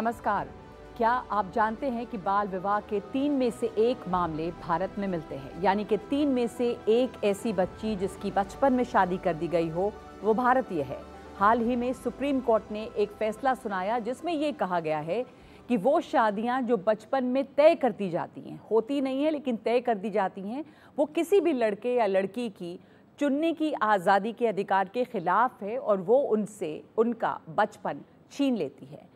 नमस्कार क्या आप जानते हैं कि बाल विवाह के तीन में से एक मामले भारत में मिलते हैं यानी कि तीन में से एक ऐसी बच्ची जिसकी बचपन में शादी कर दी गई हो वो भारतीय है हाल ही में सुप्रीम कोर्ट ने एक फैसला सुनाया जिसमें ये कहा गया है कि वो शादियां जो बचपन में तय कर दी जाती हैं होती नहीं है लेकिन तय कर दी जाती हैं वो किसी भी लड़के या लड़की की चुनने की आज़ादी के अधिकार के खिलाफ है और वो उनसे उनका बचपन छीन लेती है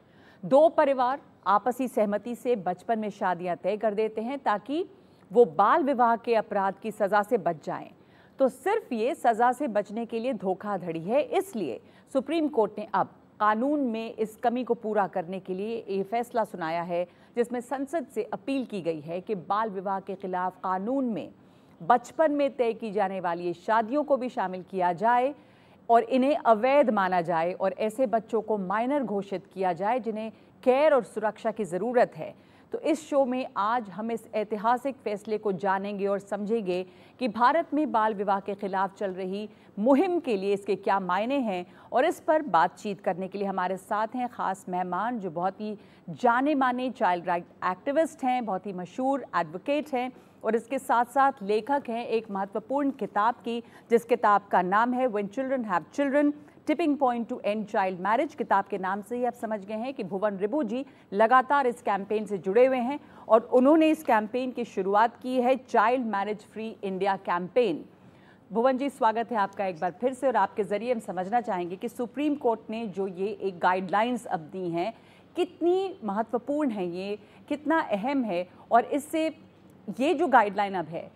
दो परिवार आपसी सहमति से बचपन में शादियां तय कर देते हैं ताकि वो बाल विवाह के अपराध की सज़ा से बच जाएं। तो सिर्फ ये सज़ा से बचने के लिए धोखाधड़ी है इसलिए सुप्रीम कोर्ट ने अब कानून में इस कमी को पूरा करने के लिए ये फैसला सुनाया है जिसमें संसद से अपील की गई है कि बाल विवाह के खिलाफ कानून में बचपन में तय की जाने वाली शादियों को भी शामिल किया जाए और इन्हें अवैध माना जाए और ऐसे बच्चों को माइनर घोषित किया जाए जिन्हें केयर और सुरक्षा की ज़रूरत है तो इस शो में आज हम इस ऐतिहासिक फैसले को जानेंगे और समझेंगे कि भारत में बाल विवाह के खिलाफ चल रही मुहिम के लिए इसके क्या मायने हैं और इस पर बातचीत करने के लिए हमारे साथ हैं ख़ास मेहमान जो बहुत ही जाने माने चाइल्ड राइट एक्टिविस्ट हैं बहुत ही मशहूर एडवोकेट हैं और इसके साथ साथ लेखक हैं एक महत्वपूर्ण किताब की जिस किताब का नाम है one children have children tipping point to end child marriage किताब के नाम से ही आप समझ गए हैं कि भुवन रिबू जी लगातार इस कैंपेन से जुड़े हुए हैं और उन्होंने इस कैंपेन की शुरुआत की है child marriage free India campaign Bhuvan ji स्वागत है आपका एक बार फिर से और आपके ज़रिए हम समझना चाहेंगे कि सुप्रीम कोर्ट ने जो ये एक गाइडलाइंस अब दी हैं कितनी महत्वपूर्ण है ये कितना अहम है और इससे ये जो गाइडलाइन अब है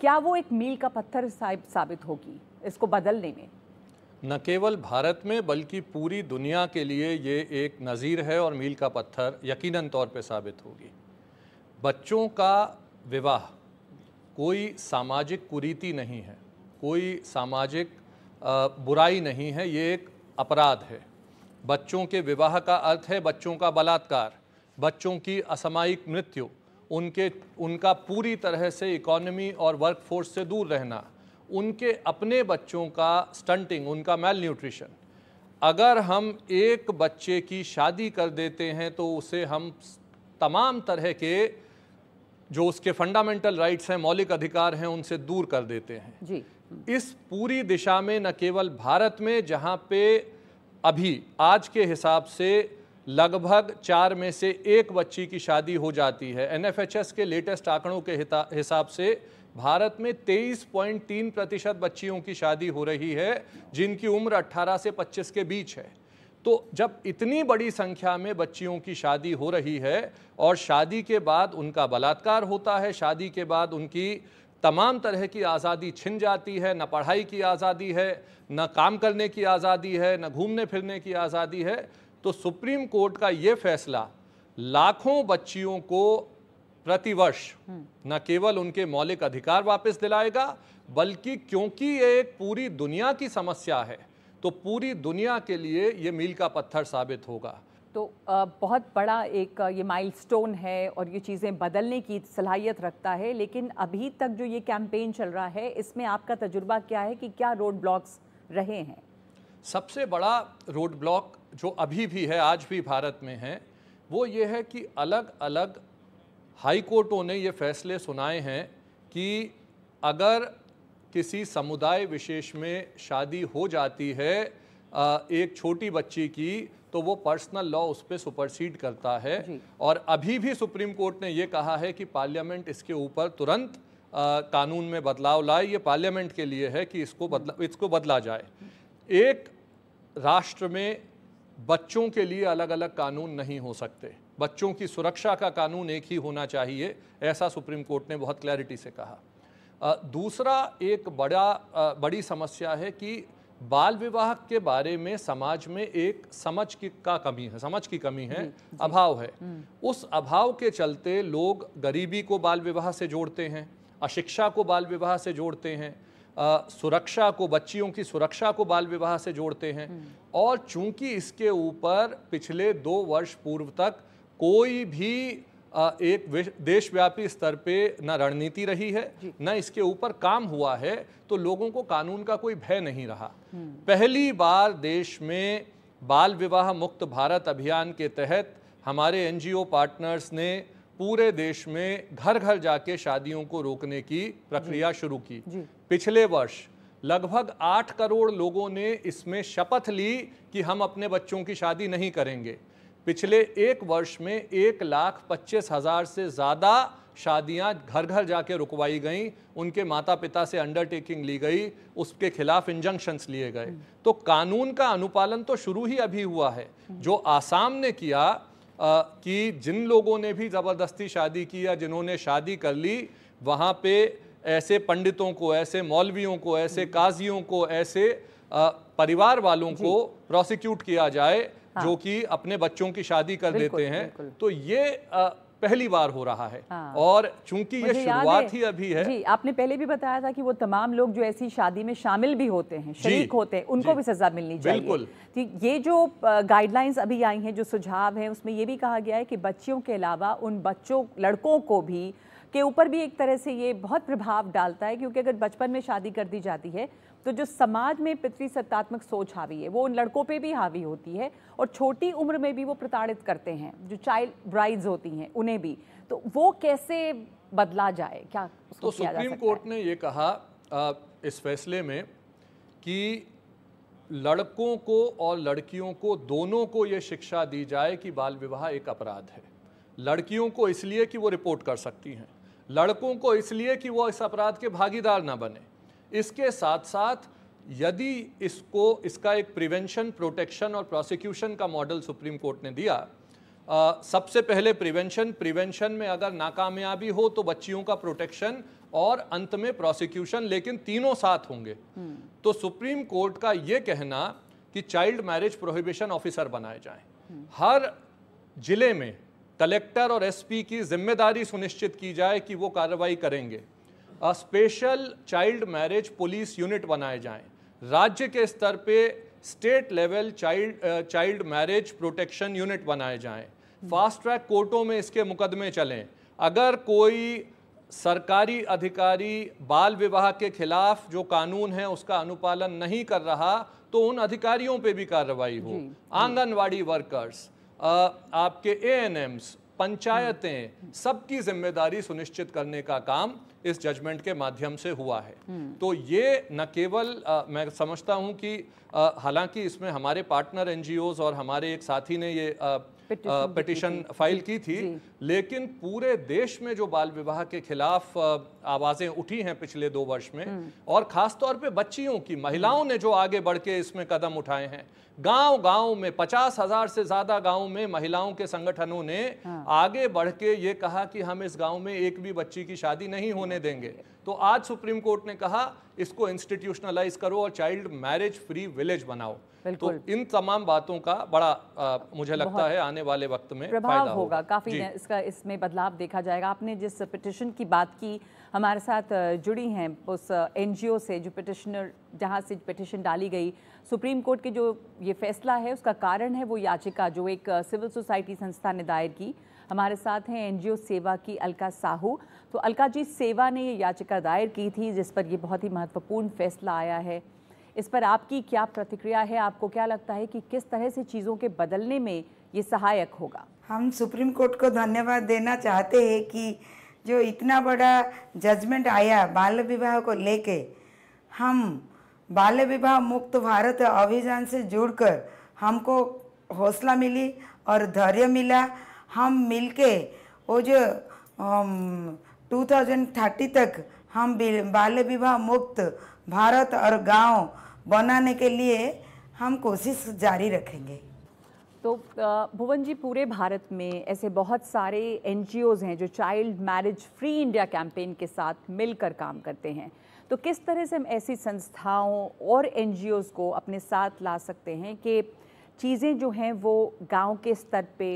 क्या वो एक मील का पत्थर साबित होगी इसको बदलने में न केवल भारत में बल्कि पूरी दुनिया के लिए ये एक नज़ीर है और मील का पत्थर यकीनन तौर पे साबित होगी बच्चों का विवाह कोई सामाजिक कुरीति नहीं है कोई सामाजिक बुराई नहीं है ये एक अपराध है बच्चों के विवाह का अर्थ है बच्चों का बलात्कार बच्चों की असामायिक मृत्यु उनके उनका पूरी तरह से इकोनमी और वर्कफोर्स से दूर रहना उनके अपने बच्चों का स्टंटिंग उनका मेल न्यूट्रिशन अगर हम एक बच्चे की शादी कर देते हैं तो उसे हम तमाम तरह के जो उसके फंडामेंटल राइट्स हैं मौलिक अधिकार हैं उनसे दूर कर देते हैं जी इस पूरी दिशा में न केवल भारत में जहाँ पे अभी आज के हिसाब से लगभग चार में से एक बच्ची की शादी हो जाती है एनएफएचएस के लेटेस्ट आंकड़ों के हिसाब से भारत में 23.3 प्रतिशत बच्चियों की शादी हो रही है जिनकी उम्र 18 से 25 के बीच है तो जब इतनी बड़ी संख्या में बच्चियों की शादी हो रही है और शादी के बाद उनका बलात्कार होता है शादी के बाद उनकी तमाम तरह की आज़ादी छिन जाती है न पढ़ाई की आज़ादी है न काम करने की आज़ादी है न घूमने फिरने की आज़ादी है तो सुप्रीम कोर्ट का ये फैसला लाखों बच्चियों को प्रतिवर्ष न केवल उनके मौलिक अधिकार वापस दिलाएगा बल्कि क्योंकि ये एक पूरी दुनिया की समस्या है तो पूरी दुनिया के लिए ये मील का पत्थर साबित होगा तो बहुत बड़ा एक ये माइलस्टोन है और ये चीज़ें बदलने की सलाहियत रखता है लेकिन अभी तक जो ये कैंपेन चल रहा है इसमें आपका तजुर्बा क्या है कि क्या रोड ब्लॉक्स रहे हैं सबसे बड़ा रोड ब्लॉक जो अभी भी है आज भी भारत में है वो ये है कि अलग अलग हाई कोर्टों ने ये फैसले सुनाए हैं कि अगर किसी समुदाय विशेष में शादी हो जाती है एक छोटी बच्ची की तो वो पर्सनल लॉ उस पर सुपरसीड करता है और अभी भी सुप्रीम कोर्ट ने ये कहा है कि पार्लियामेंट इसके ऊपर तुरंत कानून में बदलाव लाए ये पार्लियामेंट के लिए है कि इसको बदला इसको बदला जाए एक राष्ट्र में बच्चों के लिए अलग अलग कानून नहीं हो सकते बच्चों की सुरक्षा का कानून एक ही होना चाहिए ऐसा सुप्रीम कोर्ट ने बहुत क्लैरिटी से कहा दूसरा एक बड़ा बड़ी समस्या है कि बाल विवाह के बारे में समाज में एक समझ की का कमी है समझ की कमी है अभाव है हम्म। उस अभाव के चलते लोग गरीबी को बाल विवाह से जोड़ते हैं अशिक्षा को बाल विवाह से जोड़ते हैं सुरक्षा को बच्चियों की सुरक्षा को बाल विवाह से जोड़ते हैं हम्म। और चूंकि इसके ऊपर पिछले दो वर्ष पूर्व तक कोई भी एक देशव्यापी स्तर पे न रणनीति रही है न इसके ऊपर काम हुआ है तो लोगों को कानून का कोई भय नहीं रहा हम्म। पहली बार देश में बाल विवाह मुक्त भारत अभियान के तहत हमारे एनजीओ पार्टनर्स ने पूरे देश में घर घर जाके शादियों को रोकने की प्रक्रिया शुरू की पिछले वर्ष लगभग आठ करोड़ लोगों ने इसमें शपथ ली कि हम अपने बच्चों की शादी नहीं करेंगे पिछले एक वर्ष में एक लाख पच्चीस हजार से ज़्यादा शादियां घर घर जाके रुकवाई गईं उनके माता पिता से अंडरटेकिंग ली गई उसके खिलाफ इंजंक्शंस लिए गए हम्म। तो कानून का अनुपालन तो शुरू ही अभी हुआ है हम्म। जो आसाम ने किया कि जिन लोगों ने भी ज़बरदस्ती शादी की या जिन्होंने शादी कर ली वहाँ पे ऐसे पंडितों को ऐसे मौलवियों को ऐसे हम्म। काजियों को ऐसे परिवार वालों को प्रोसिक्यूट किया जाए हाँ। जो कि अपने बच्चों की शादी कर देते हैं तो ये आ, पहली बार हो रहा है हाँ। और चूंकि ये शुरुआत ही अभी है जी आपने पहले भी बताया था कि वो तमाम लोग जो ऐसी शादी में शामिल भी होते हैं शरीक होते हैं उनको भी सजा मिलनी चाहिए बिल्कुल तो ये जो गाइडलाइंस अभी आई हैं जो सुझाव हैं उसमें ये भी कहा गया है कि बच्चियों के अलावा उन बच्चों लड़कों को भी के ऊपर भी एक तरह से ये बहुत प्रभाव डालता है क्योंकि अगर बचपन में शादी कर दी जाती है तो जो समाज में पितृसत्तात्मक सोच हावी है वो उन लड़कों पे भी हावी होती है और छोटी उम्र में भी वो प्रताड़ित करते हैं जो चाइल्ड ब्राइड्स होती हैं उन्हें भी तो वो कैसे बदला जाए क्या तो सुप्रीम कोर्ट ने ये कहा इस फैसले में कि लड़कों को और लड़कियों को दोनों को ये शिक्षा दी जाए कि बाल विवाह एक अपराध है लड़कियों को इसलिए कि वो रिपोर्ट कर सकती हैं लड़कों को इसलिए कि वो इस अपराध के भागीदार ना बने इसके साथ साथ यदि इसको इसका एक प्रिवेंशन प्रोटेक्शन और प्रोसिक्यूशन का मॉडल सुप्रीम कोर्ट ने दिया आ, सबसे पहले प्रिवेंशन प्रिवेंशन में अगर नाकामयाबी हो तो बच्चियों का प्रोटेक्शन और अंत में प्रोसिक्यूशन लेकिन तीनों साथ होंगे हम्म। तो सुप्रीम कोर्ट का ये कहना कि चाइल्ड मैरिज प्रोहिबिशन ऑफिसर बनाए जाएं हम्म। हर जिले में कलेक्टर और एसपी की जिम्मेदारी सुनिश्चित की जाए कि वो कार्रवाई करेंगे special child marriage police unit बनाए जाएं राज्य के स्तर पे state level child child marriage protection unit बनाए जाएं फास्ट ट्रैक कोर्टों में इसके मुकदमे चलें अगर कोई सरकारी अधिकारी बाल विवाह के खिलाफ जो कानून है उसका अनुपालन नहीं कर रहा तो उन अधिकारियों पे भी कार्रवाई हो आंगनवाड़ी वर्कर्स आपके ए एन एम्स पंचायतें सबकी जिम्मेदारी सुनिश्चित करने का काम इस जजमेंट के माध्यम से हुआ है हम्म। तो ये न केवल आ, मैं समझता हूँ कि हालांकि इसमें हमारे पार्टनर एनजीओज और हमारे एक साथी ने ये आ, पिटिशन फाइल की थी लेकिन पूरे देश में जो बाल विवाह के खिलाफ आवाजें उठी हैं पिछले दो वर्ष में हम्म। और खासतौर पे बच्चियों की महिलाओं ने जो आगे बढ़ के इसमें कदम उठाए हैं गांव गांव में पचास हजार से ज्यादा गांव में महिलाओं के संगठनों ने हाँ। आगे बढ़ के ये कहा कि हम इस गांव में एक भी बच्ची की शादी नहीं होने देंगे तो आज सुप्रीम कोर्ट ने कहा इसको इंस्टीट्यूशनलाइज करो और चाइल्ड मैरिज फ्री विलेज बनाओ तो इन तमाम बातों का बड़ा आ, मुझे लगता है आने वाले वक्त में प्रभाव होगा, होगा। काफी इसका इसमें बदलाव देखा जाएगा आपने जिस पिटिशन की बात की हमारे साथ जुड़ी हैं उस एनजीओ से जो पिटिशनर जहां से पिटिशन डाली गई सुप्रीम कोर्ट के जो ये फैसला है उसका कारण है वो याचिका जो एक सिविल सोसाइटी संस्था ने दायर की हमारे साथ हैं एनजीओ सेवा की अलका साहू तो अलका जी सेवा ने ये याचिका दायर की थी जिस पर ये बहुत ही महत्वपूर्ण फैसला आया है इस पर आपकी क्या प्रतिक्रिया है आपको क्या लगता है कि किस तरह से चीज़ों के बदलने में ये सहायक होगा हम सुप्रीम कोर्ट को धन्यवाद देना चाहते हैं कि जो इतना बड़ा जजमेंट आया बाल विवाह को लेके हम बाल विवाह मुक्त भारत अभियान से जुड़कर हमको हौसला मिली और धैर्य मिला हम मिलके वो जो टू थाउजेंड थर्टी तक हम बाल्य विवाह मुक्त भारत और गांव बनाने के लिए हम कोशिश जारी रखेंगे तो भुवन जी पूरे भारत में ऐसे बहुत सारे एन हैं जो child marriage free India campaign के साथ मिलकर काम करते हैं तो किस तरह से हम ऐसी संस्थाओं और एन को अपने साथ ला सकते हैं कि चीज़ें जो हैं वो गांव के स्तर पे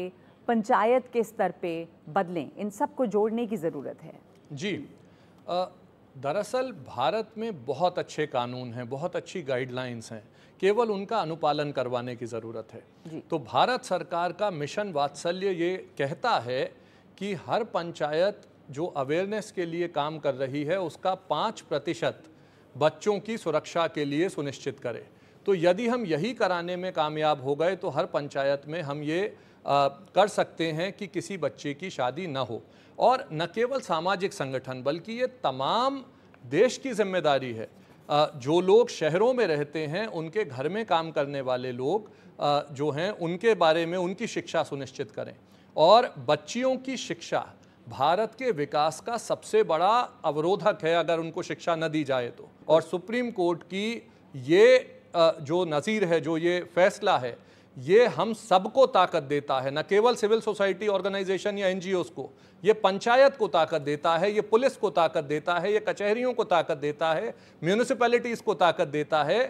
पंचायत के स्तर पे बदलें इन सब को जोड़ने की ज़रूरत है जी आ, दरअसल भारत में बहुत अच्छे कानून हैं बहुत अच्छी गाइडलाइंस हैं केवल उनका अनुपालन करवाने की ज़रूरत है तो भारत सरकार का मिशन वात्सल्य ये कहता है कि हर पंचायत जो अवेयरनेस के लिए काम कर रही है उसका पाँच प्रतिशत बच्चों की सुरक्षा के लिए सुनिश्चित करे तो यदि हम यही कराने में कामयाब हो गए तो हर पंचायत में हम ये आ, कर सकते हैं कि किसी बच्चे की शादी ना हो और न केवल सामाजिक संगठन बल्कि ये तमाम देश की जिम्मेदारी है आ, जो लोग शहरों में रहते हैं उनके घर में काम करने वाले लोग आ, जो हैं उनके बारे में उनकी शिक्षा सुनिश्चित करें और बच्चियों की शिक्षा भारत के विकास का सबसे बड़ा अवरोधक है अगर उनको शिक्षा न दी जाए तो और सुप्रीम कोर्ट की ये जो नज़ीर है जो ये फैसला है ये हम सबको ताकत देता है न केवल सिविल सोसाइटी ऑर्गेनाइजेशन या एनजीओ को ये पंचायत को ताकत देता है ये पुलिस को ताकत देता है ये कचहरियों को ताकत देता है म्यूनिसिपैलिटीज़ को ताकत देता है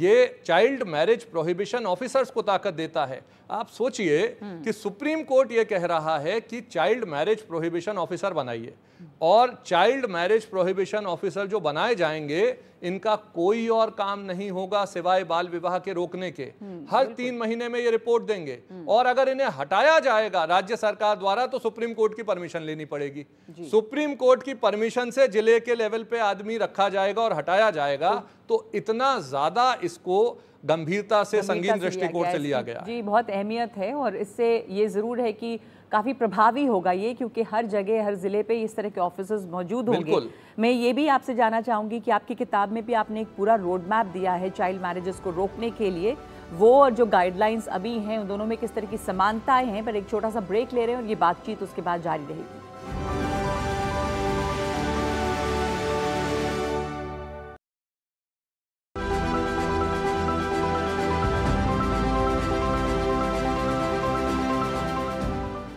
ये चाइल्ड मैरिज प्रोहिबिशन ऑफिसर्स को ताकत देता है आप सोचिए हम्म। कि सुप्रीम कोर्ट ये कह रहा है कि चाइल्ड मैरिज प्रोहिबिशन ऑफिसर बनाइए और चाइल्ड मैरिज प्रोहिबिशन ऑफिसर जो बनाए जाएंगे इनका कोई और काम नहीं होगा सिवाय बाल विवाह के रोकने के हम्म, हर तीन महीने में ये रिपोर्ट देंगे हम्म। और अगर इन्हें हटाया जाएगा राज्य सरकार द्वारा तो सुप्रीम कोर्ट की परमिशन लेनी पड़ेगी सुप्रीम कोर्ट की परमिशन से जिले के लेवल पे आदमी रखा जाएगा और हटाया जाएगा तो इतना ज्यादा इसको गंभीरता से संगीन दृष्टिकोण से लिया गया जी बहुत अहमियत है और इससे ये ज़रूर है कि काफ़ी प्रभावी होगा ये क्योंकि हर जगह हर ज़िले पे इस तरह के ऑफिसर्स मौजूद होंगे मैं ये भी आपसे जानना चाहूंगी कि आपकी किताब में भी आपने एक पूरा रोड मैप दिया है चाइल्ड मैरिजेस को रोकने के लिए वो और जो गाइडलाइंस अभी हैं उन दोनों में किस तरह की समानताएं हैं पर एक छोटा सा ब्रेक ले रहे हैं और ये बातचीत उसके बाद जारी रहेगी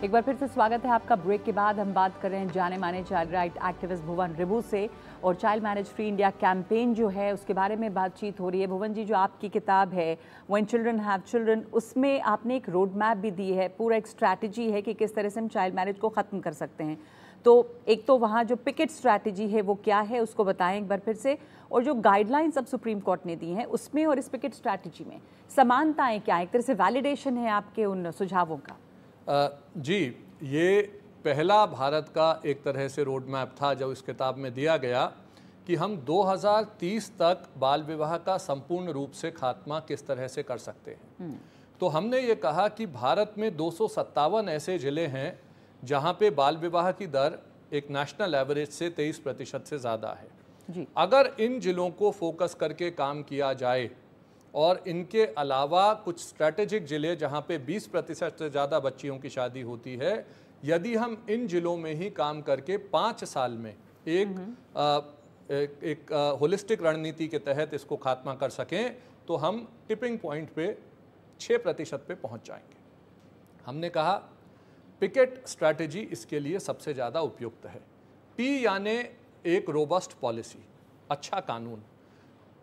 एक बार फिर से स्वागत है आपका ब्रेक के बाद हम बात कर रहे हैं जाने माने child right activist Bhuvan Ribhu से और child marriage free India campaign जो है उसके बारे में बातचीत हो रही है भुवन जी जो आपकी किताब है वन चिल्ड्रन हैव चिल्ड्रन उसमें आपने एक रोड मैप भी दी है पूरा एक स्ट्रैटेजी है कि किस तरह से हम चाइल्ड मैरिज को ख़त्म कर सकते हैं तो एक तो वहाँ जो पिकेट स्ट्रैटेजी है वो क्या है उसको बताएं एक बार फिर से और जो गाइडलाइंस अब सुप्रीम कोर्ट ने दी हैं उसमें और इस पिकेट स्ट्रैटेजी में समानताएं क्या है एक तरह से वैलिडेशन है आपके उन सुझावों का जी ये पहला भारत का एक तरह से रोड मैप था जब इस किताब में दिया गया कि हम 2030 तक बाल विवाह का संपूर्ण रूप से खात्मा किस तरह से कर सकते हैं हम्म। तो हमने ये कहा कि भारत में दो ऐसे ज़िले हैं जहाँ पे बाल विवाह की दर एक नेशनल एवरेज से 23 प्रतिशत से ज़्यादा है जी। अगर इन ज़िलों को फोकस करके काम किया जाए और इनके अलावा कुछ स्ट्रैटेजिक ज़िले जहाँ पे 20 प्रतिशत से ज़्यादा बच्चियों की शादी होती है यदि हम इन ज़िलों में ही काम करके पाँच साल में एक आ, हम्म। एक, एक होलिस्टिक रणनीति के तहत इसको खात्मा कर सकें तो हम टिपिंग पॉइंट पे छः प्रतिशत पे पहुँच जाएंगे हमने कहा पिकेट स्ट्रैटेजी इसके लिए सबसे ज़्यादा उपयुक्त है पी यानि एक रोबस्ट पॉलिसी अच्छा कानून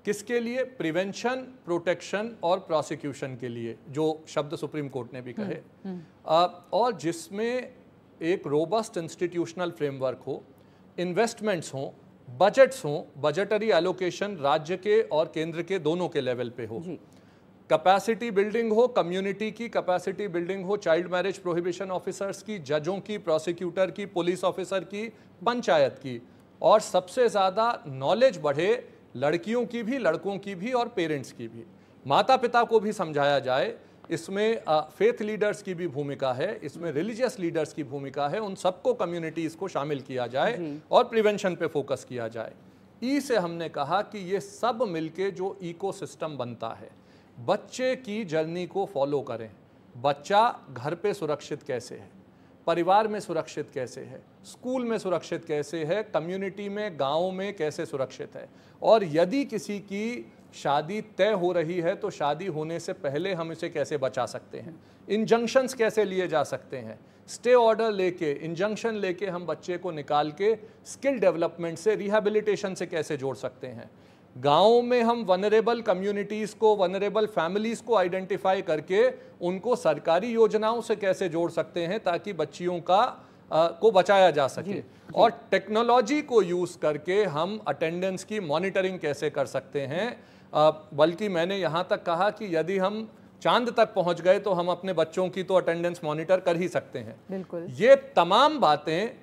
किसके लिए प्रिवेंशन प्रोटेक्शन और प्रोसिक्यूशन के लिए जो शब्द सुप्रीम कोर्ट ने भी हम्म, कहे आ, हम्म। और जिसमें एक रोबस्ट इंस्टीट्यूशनल फ्रेमवर्क हो इन्वेस्टमेंट्स हों बजट्स हों बजटरी एलोकेशन राज्य के और केंद्र के दोनों के लेवल पे हो कैपेसिटी बिल्डिंग हो कम्युनिटी की कैपेसिटी बिल्डिंग हो चाइल्ड मैरिज प्रोहिबिशन ऑफिसर्स की जजों की प्रोसिक्यूटर की पुलिस ऑफिसर की पंचायत की और सबसे ज़्यादा नॉलेज बढ़े लड़कियों की भी लड़कों की भी और पेरेंट्स की भी माता पिता को भी समझाया जाए इसमें फेथ लीडर्स की भी भूमिका है इसमें रिलीजियस लीडर्स की भूमिका है उन सबको कम्युनिटीज़ को शामिल किया जाए और प्रिवेंशन पे फोकस किया जाए ई से हमने कहा कि ये सब मिलके जो इकोसिस्टम बनता है बच्चे की जर्नी को फॉलो करें बच्चा घर पे सुरक्षित कैसे है परिवार में सुरक्षित कैसे है स्कूल में सुरक्षित कैसे है कम्युनिटी में गाँव में कैसे सुरक्षित है और यदि किसी की शादी तय हो रही है तो शादी होने से पहले हम इसे कैसे बचा सकते हैं इंजंक्शंस कैसे लिए जा सकते हैं स्टे ऑर्डर लेके इंजंक्शन लेके हम बच्चे को निकाल के स्किल डेवलपमेंट से रिहेबिलिटेशन से कैसे जोड़ सकते हैं गाँव में हम वनरेबल कम्युनिटीज़ को वनरेबल फैमिलीज़ को आइडेंटिफाई करके उनको सरकारी योजनाओं से कैसे जोड़ सकते हैं ताकि बच्चियों का को बचाया जा सके और टेक्नोलॉजी को यूज़ करके हम अटेंडेंस की मॉनिटरिंग कैसे कर सकते हैं बल्कि मैंने यहाँ तक कहा कि यदि हम चांद तक पहुंच गए तो हम अपने बच्चों की तो अटेंडेंस मॉनिटर कर ही सकते हैं बिल्कुल ये तमाम बातें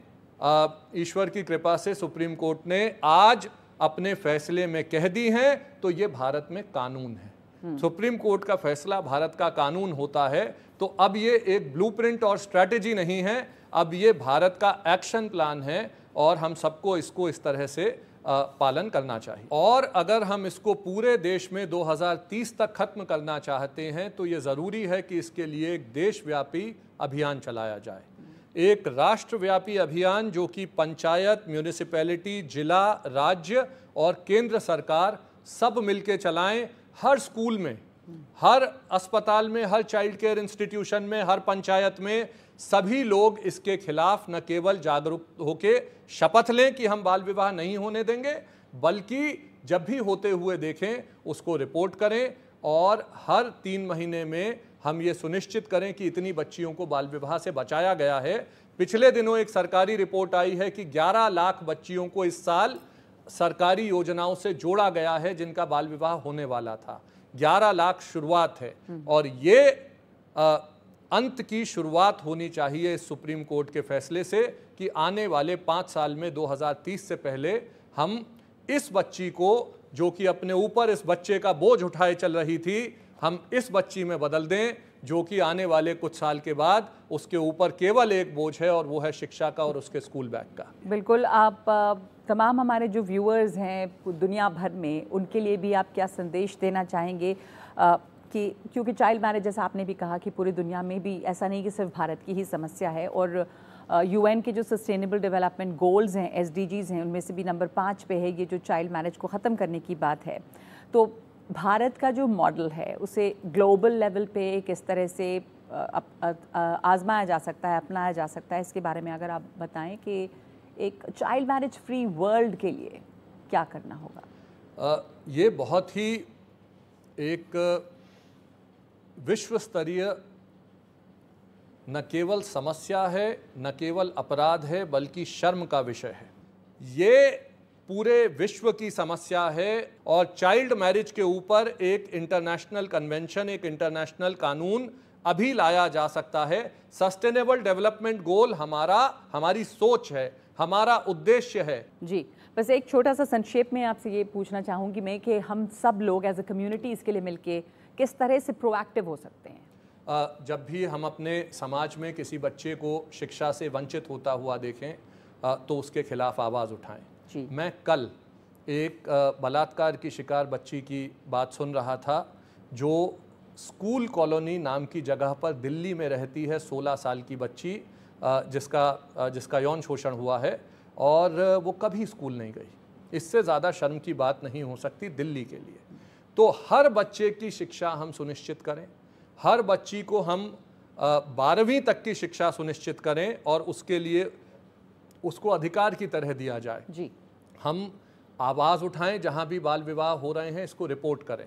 ईश्वर की कृपा से सुप्रीम कोर्ट ने आज अपने फैसले में कह दी हैं तो ये भारत में कानून है हम्म। सुप्रीम कोर्ट का फैसला भारत का कानून होता है तो अब ये एक ब्लूप्रिंट और स्ट्रेटेजी नहीं है अब ये भारत का एक्शन प्लान है और हम सबको इसको इस तरह से पालन करना चाहिए और अगर हम इसको पूरे देश में 2030 तक खत्म करना चाहते हैं तो ये ज़रूरी है कि इसके लिए एक देशव्यापी अभियान चलाया जाए एक राष्ट्रव्यापी अभियान जो कि पंचायत म्यूनिसिपैलिटी जिला राज्य और केंद्र सरकार सब मिलके चलाएं हर स्कूल में हर अस्पताल में हर चाइल्ड केयर इंस्टीट्यूशन में हर पंचायत में सभी लोग इसके खिलाफ न केवल जागरूक होके शपथ लें कि हम बाल विवाह नहीं होने देंगे बल्कि जब भी होते हुए देखें उसको रिपोर्ट करें और हर तीन महीने में हम ये सुनिश्चित करें कि इतनी बच्चियों को बाल विवाह से बचाया गया है पिछले दिनों एक सरकारी रिपोर्ट आई है कि 11 लाख बच्चियों को इस साल सरकारी योजनाओं से जोड़ा गया है जिनका बाल विवाह होने वाला था 11 लाख शुरुआत है हम्म। और ये आ, अंत की शुरुआत होनी चाहिए सुप्रीम कोर्ट के फैसले से कि आने वाले पाँच साल में 2030 से पहले हम इस बच्ची को जो कि अपने ऊपर इस बच्चे का बोझ उठाए चल रही थी हम इस बच्ची में बदल दें जो कि आने वाले कुछ साल के बाद उसके ऊपर केवल एक बोझ है और वो है शिक्षा का और उसके स्कूल बैग का बिल्कुल आप तमाम हमारे जो व्यूअर्स हैं दुनिया भर में उनके लिए भी आप क्या संदेश देना चाहेंगे आ, कि क्योंकि चाइल्ड मैरिज जैसा आपने भी कहा कि पूरी दुनिया में भी ऐसा नहीं कि सिर्फ भारत की ही समस्या है और यू के जो सस्टेनेबल डेवलपमेंट गोल्स हैं एस हैं उनमें से भी नंबर पाँच पे है ये जो चाइल्ड मैरिज को ख़त्म करने की बात है तो भारत का जो मॉडल है उसे ग्लोबल लेवल पे किस तरह से आजमाया जा सकता है अपनाया जा सकता है इसके बारे में अगर आप बताएं कि एक चाइल्ड मैरिज फ्री वर्ल्ड के लिए क्या करना होगा आ, ये बहुत ही एक विश्व स्तरीय न केवल समस्या है न केवल अपराध है बल्कि शर्म का विषय है ये पूरे विश्व की समस्या है और चाइल्ड मैरिज के ऊपर एक इंटरनेशनल कन्वेंशन एक इंटरनेशनल कानून अभी लाया जा सकता है सस्टेनेबल डेवलपमेंट गोल हमारा हमारी सोच है हमारा उद्देश्य है जी बस एक छोटा सा संक्षेप में आपसे ये पूछना चाहूँगी मैं कि हम सब लोग एज ए कम्युनिटी इसके लिए मिलके किस तरह से प्रोएक्टिव हो सकते हैं जब भी हम अपने समाज में किसी बच्चे को शिक्षा से वंचित होता हुआ देखें तो उसके खिलाफ आवाज़ उठाएं जी मैं कल एक बलात्कार की शिकार बच्ची की बात सुन रहा था जो स्कूल कॉलोनी नाम की जगह पर दिल्ली में रहती है 16 साल की बच्ची जिसका जिसका यौन शोषण हुआ है और वो कभी स्कूल नहीं गई इससे ज़्यादा शर्म की बात नहीं हो सकती दिल्ली के लिए तो हर बच्चे की शिक्षा हम सुनिश्चित करें हर बच्ची को हम बारहवीं तक की शिक्षा सुनिश्चित करें और उसके लिए उसको अधिकार की तरह दिया जाए जी हम आवाज़ उठाएं जहां भी बाल विवाह हो रहे हैं इसको रिपोर्ट करें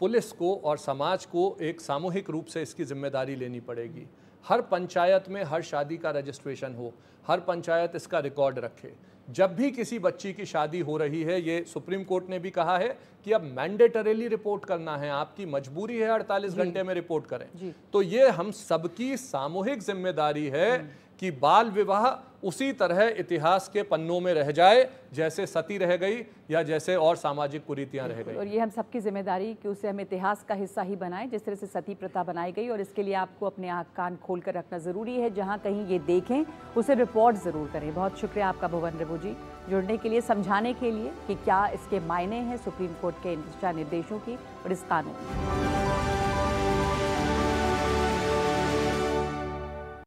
पुलिस को और समाज को एक सामूहिक रूप से इसकी जिम्मेदारी लेनी पड़ेगी हर पंचायत में हर शादी का रजिस्ट्रेशन हो हर पंचायत इसका रिकॉर्ड रखे जब भी किसी बच्ची की शादी हो रही है ये सुप्रीम कोर्ट ने भी कहा है कि अब मैंडेटरीली रिपोर्ट करना है आपकी मजबूरी है 48 घंटे में रिपोर्ट करें तो ये हम सबकी सामूहिक जिम्मेदारी है हम्म। कि बाल विवाह उसी तरह इतिहास के पन्नों में रह जाए जैसे सती रह गई या जैसे और सामाजिक कुरीतियां रह गई और ये हम सबकी जिम्मेदारी कि उसे हम इतिहास का हिस्सा ही बनाएं जिस तरह से सती प्रथा बनाई गई और इसके लिए आपको अपने आँख कान खोल कर रखना ज़रूरी है जहाँ कहीं ये देखें उसे रिपोर्ट ज़रूर करें बहुत शुक्रिया आपका भुवन रघु जी जुड़ने के लिए समझाने के लिए कि क्या इसके मायने हैं सुप्रीम कोर्ट के दिशा निर्देशों की और इस कानून